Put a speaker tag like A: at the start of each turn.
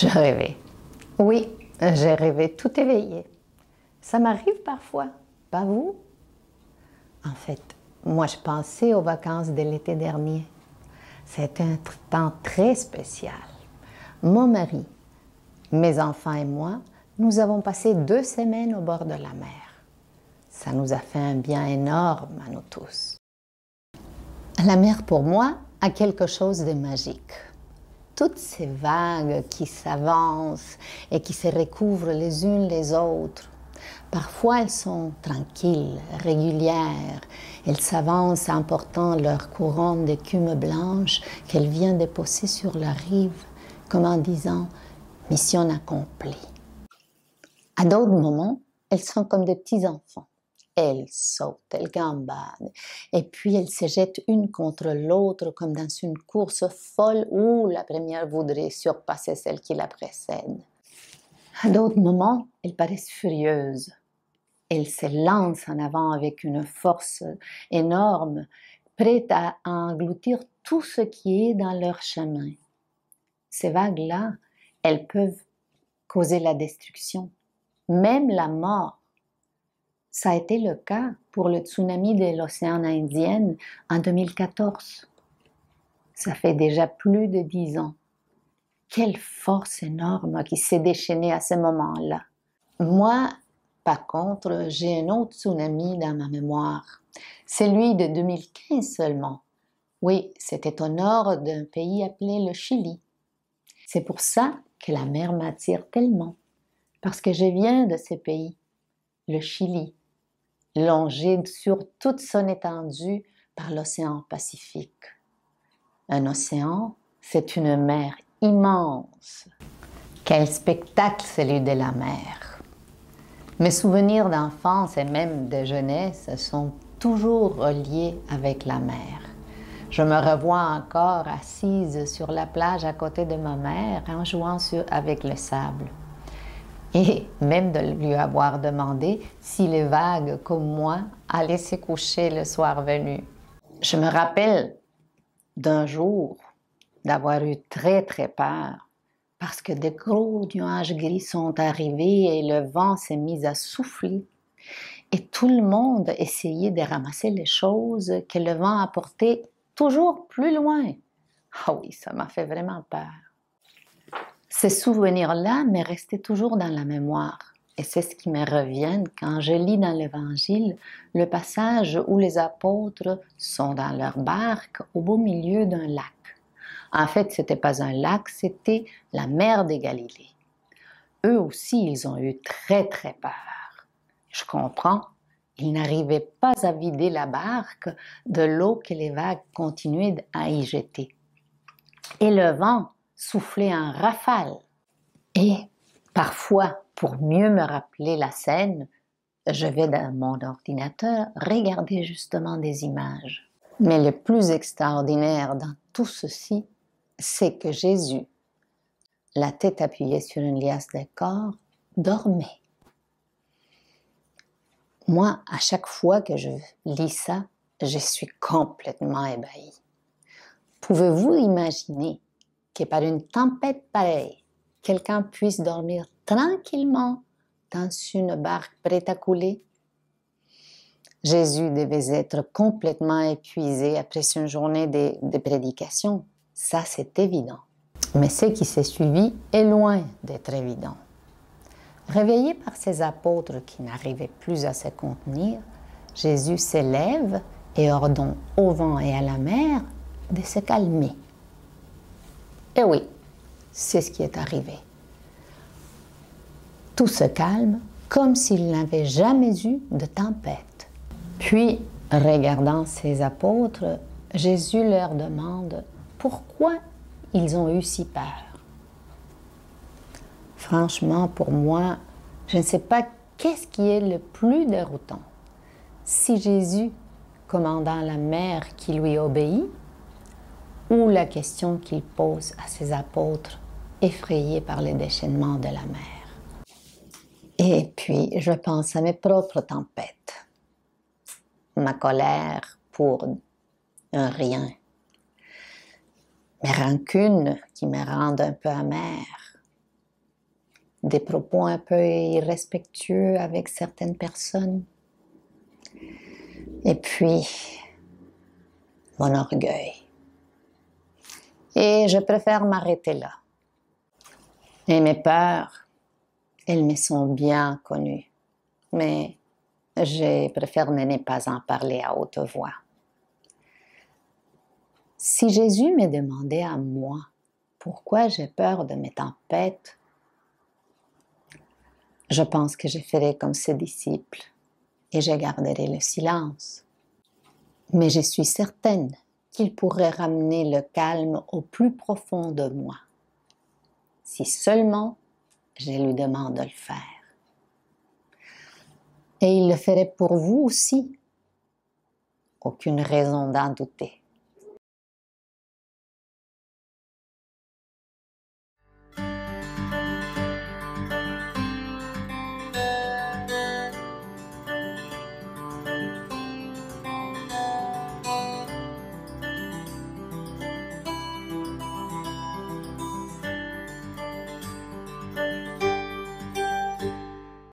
A: Je rêvais. Oui, j'ai rêvé tout éveillé. Ça m'arrive parfois, pas vous En fait, moi je pensais aux vacances de l'été dernier. C'est un temps très spécial. Mon mari, mes enfants et moi, nous avons passé deux semaines au bord de la mer. Ça nous a fait un bien énorme à nous tous. La mer pour moi a quelque chose de magique toutes ces vagues qui s'avancent et qui se recouvrent les unes les autres. Parfois, elles sont tranquilles, régulières. Elles s'avancent en portant leur couronne d'écume blanche qu'elles viennent déposer sur la rive, comme en disant Mission accomplie. À d'autres moments, elles sont comme des petits enfants elle saute, elle gambade. Et puis elle se jette une contre l'autre comme dans une course folle où la première voudrait surpasser celle qui la précède. À d'autres moments, elles paraissent furieuses. Elles se lancent en avant avec une force énorme, prête à engloutir tout ce qui est dans leur chemin. Ces vagues-là, elles peuvent causer la destruction, même la mort. Ça a été le cas pour le tsunami de l'océan Indien en 2014. Ça fait déjà plus de dix ans. Quelle force énorme qui s'est déchaînée à ce moment-là. Moi, par contre, j'ai un autre tsunami dans ma mémoire. Celui de 2015 seulement. Oui, c'était au nord d'un pays appelé le Chili. C'est pour ça que la mer m'attire tellement, parce que je viens de ce pays, le Chili longé sur toute son étendue par l'océan Pacifique. Un océan, c'est une mer immense. Quel spectacle celui de la mer. Mes souvenirs d'enfance et même de jeunesse sont toujours reliés avec la mer. Je me revois encore assise sur la plage à côté de ma mère en jouant avec le sable et même de lui avoir demandé si les vagues comme moi allaient se coucher le soir venu. Je me rappelle d'un jour d'avoir eu très très peur parce que des gros nuages gris sont arrivés et le vent s'est mis à souffler. Et tout le monde essayait de ramasser les choses que le vent apportait toujours plus loin. Ah oui, ça m'a fait vraiment peur. Ces souvenirs-là m'est resté toujours dans la mémoire. Et c'est ce qui me revient quand je lis dans l'Évangile le passage où les apôtres sont dans leur barque au beau milieu d'un lac. En fait, c'était pas un lac, c'était la mer des Galilées. Eux aussi, ils ont eu très très peur. Je comprends, ils n'arrivaient pas à vider la barque de l'eau que les vagues continuaient à y jeter. Et le vent souffler un rafale. Et parfois, pour mieux me rappeler la scène, je vais dans mon ordinateur regarder justement des images. Mais le plus extraordinaire dans tout ceci, c'est que Jésus, la tête appuyée sur une liasse de corps, dormait. Moi, à chaque fois que je lis ça, je suis complètement ébahie. Pouvez-vous imaginer par une tempête pareille, quelqu'un puisse dormir tranquillement dans une barque prête à couler Jésus devait être complètement épuisé après une journée de prédication. Ça, c'est évident. Mais ce qui s'est suivi est loin d'être évident. Réveillé par ses apôtres qui n'arrivaient plus à se contenir, Jésus s'élève et ordonne au vent et à la mer de se calmer. Et eh oui, c'est ce qui est arrivé. Tout se calme comme s'il n'avait jamais eu de tempête. Puis, regardant ses apôtres, Jésus leur demande pourquoi ils ont eu si peur. Franchement, pour moi, je ne sais pas qu'est-ce qui est le plus déroutant. Si Jésus, commandant la mer qui lui obéit, ou la question qu'il pose à ses apôtres effrayés par les déchaînements de la mer. Et puis, je pense à mes propres tempêtes, ma colère pour un rien, mes rancunes qui me rendent un peu amère, des propos un peu irrespectueux avec certaines personnes, et puis mon orgueil. Et je préfère m'arrêter là. Et mes peurs, elles me sont bien connues. Mais je préfère ne pas en parler à haute voix. Si Jésus me demandait à moi pourquoi j'ai peur de mes tempêtes, je pense que je ferai comme ses disciples et je garderai le silence. Mais je suis certaine qu'il pourrait ramener le calme au plus profond de moi. Si seulement je lui demande de le faire. Et il le ferait pour vous aussi. Aucune raison d'en douter.